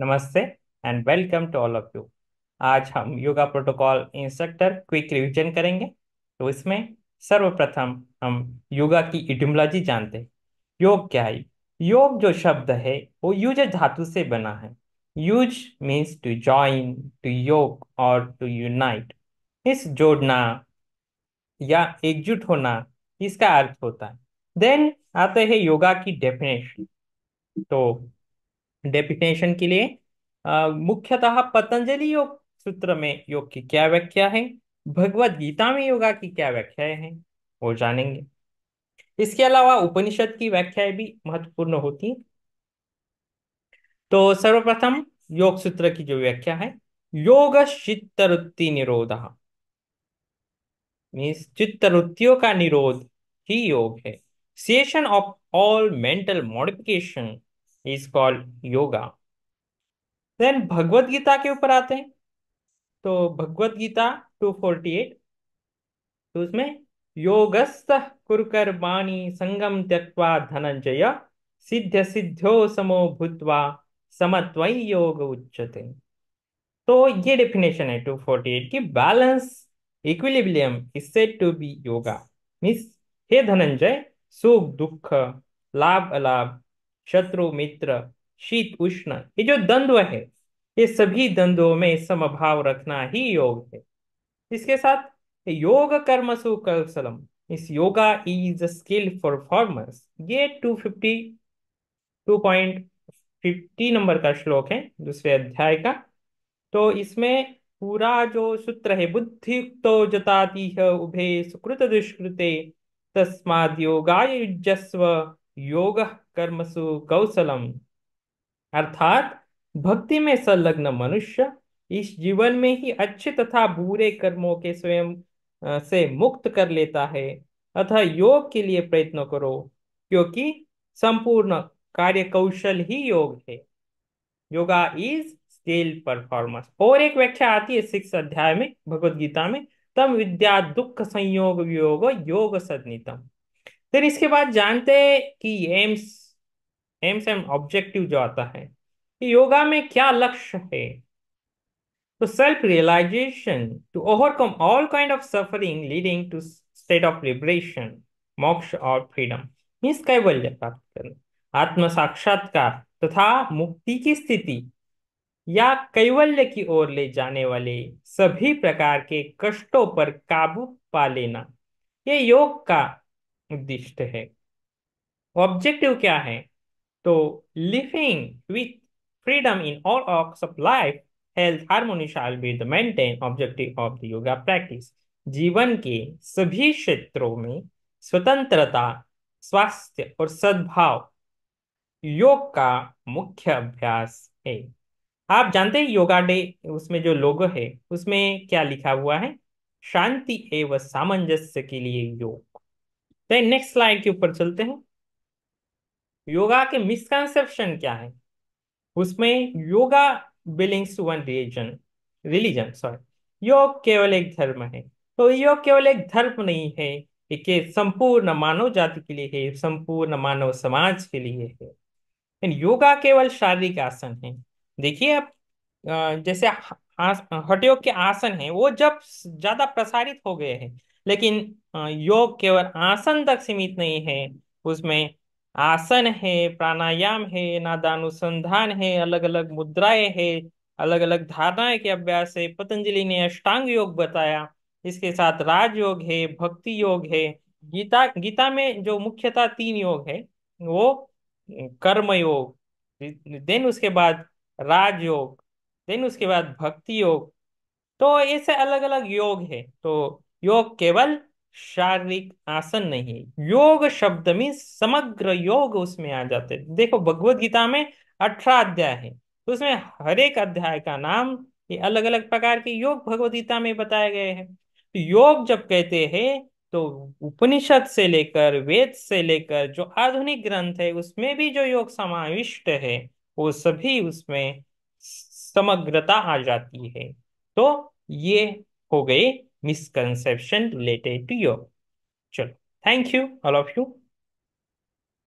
नमस्ते and welcome to all of you आज हम yoga protocol instructor quick revision करेंगे तो इसमें सर्वप्रथम हम योगा की इडियोलॉजी जानते हैं योग क्या है योग जो शब्द है वो यूज धातु से बना है यूज मीन्स टू ज्वाइन टू योग और टू यूनाइट इस जोड़ना या एकजुट होना इसका अर्थ होता है देन आते हैं योगा की डेफिनेशन तो डेफिनेशन के लिए मुख्यतः पतंजलि योग सूत्र में योग की क्या व्याख्या है भगवत गीता में योगा की क्या व्याख्याएं हैं वो जानेंगे इसके अलावा उपनिषद की व्याख्याएं भी महत्वपूर्ण होती तो सर्वप्रथम योग सूत्र की जो व्याख्या है योग चित्तवृत्ति निरोध मीन्स चित्तवृत्तियों का निरोध ही योग है cessation of all mental modification is called yoga then Bhagavad Gita के ऊपर आते हैं तो भगवत गीता 248 तो उसमें योगस्थ कुरकर्माणी संगम त्यक्वा धनंजय सिद्ध सिद्धो समो भूतवा समत्वय योग उच्चते तो ये डेफिनेशन है 248 की balance equilibrium is said to be yoga means हे धनंजय सुख दुख लाभ अलाभ शत्रु मित्र शीत उष्ण ये जो द्वंद्व है ये सभी द्वंद्वों में समभाव रखना ही योग है इसके साथ योग कर्म कौशलम इस yoga is a skill for formers ये पॉइंट फिफ्टी नंबर का श्लोक है दूसरे अध्याय का तो इसमें पूरा जो सूत्र है तो जताती है उभे सुकृत दुष्कृते तस्माद योगा युजस्व योग कर्मसु कौशलम अर्थात भक्ति में संलग्न मनुष्य इस जीवन में ही अच्छे तथा बुरे कर्मों के स्वयं से मुक्त कर लेता है अतः योग के लिए प्रयत्न करो क्योंकि संपूर्ण कार्य कौशल ही योग है योगा इज स्किल परफॉर्मेंस और एक व्याख्या आती है सिक्स अध्याय में भगवत गीता में तम विद्या दुख संयोग योग योग सदनितम फिर इसके बाद जानते हैं कि एम्स एम्स एंड ऑब्जेक्टिव जो आता है कि योगा में क्या लक्ष्य है तो self realisation to overcome all kind of suffering leading to state of liberation moksha और फ्रीडम मीन्स निष्कैवल्य प्राप्त करना आत्म साक्षात्कार तथा तो मुक्ति की स्थिति या कैवल्य की ओर ले जाने वाले सभी प्रकार के कष्टों पर काबू पा लेना यह योग का उद्दिष्ट है ऑब्जेक्टिव क्या है So तो living with freedom in all walks of life, health, harmony shall be the main objective of the yoga practice. जीवन के सभी क्षेत्रों में स्वतंत्रता स्वास्थ्य और सद्भाव योग का मुख्य अभ्यास है आप जानते हैं योगा डे उसमें जो लोगो है उसमें क्या लिखा हुआ है शांति एवं सामंजस्य के लिए योग नेक्स्ट तो स्लाइड के ऊपर चलते हैं योगा के मिसकंसेप्शन क्या है उसमें yoga belongs to one religion religion sorry योग केवल एक धर्म है तो योग केवल एक धर्म नहीं है ये संपूर्ण मानव जाति के लिए है संपूर्ण मानव समाज के लिए है योगा केवल शारीरिक आसन है देखिए आप जैसे हट योग के आसन है वो जब ज्यादा प्रसारित हो गए हैं लेकिन योग केवल आसन तक सीमित नहीं है उसमें आसन है प्राणायाम है नादानुसंधान है अलग अलग मुद्राएं है अलग अलग धारणाएं के अभ्यास है पतंजलि ने अष्टांग योग बताया इसके साथ राजयोग है भक्ति योग है गीता गीता में जो मुख्यतः तीन योग है वो कर्म योग देन उसके बाद राजयोग देन उसके बाद भक्ति योग तो ऐसे अलग अलग योग है तो योग केवल शारीरिक आसन नहीं है योग शब्द में समग्र योग उसमें आ जाते हैं देखो भगवत गीता में अठारह अध्याय है तो उसमें हर एक अध्याय का नाम ये अलग अलग प्रकार के योग भगवदगीता गीता में बताए गए हैं तो योग जब कहते हैं तो उपनिषद से लेकर वेद से लेकर जो आधुनिक ग्रंथ है उसमें भी जो योग समाविष्ट है वो सभी उसमें समग्रता आ जाती है तो ये हो गई misconception related to yoga. Chalo. Thank you, all of you.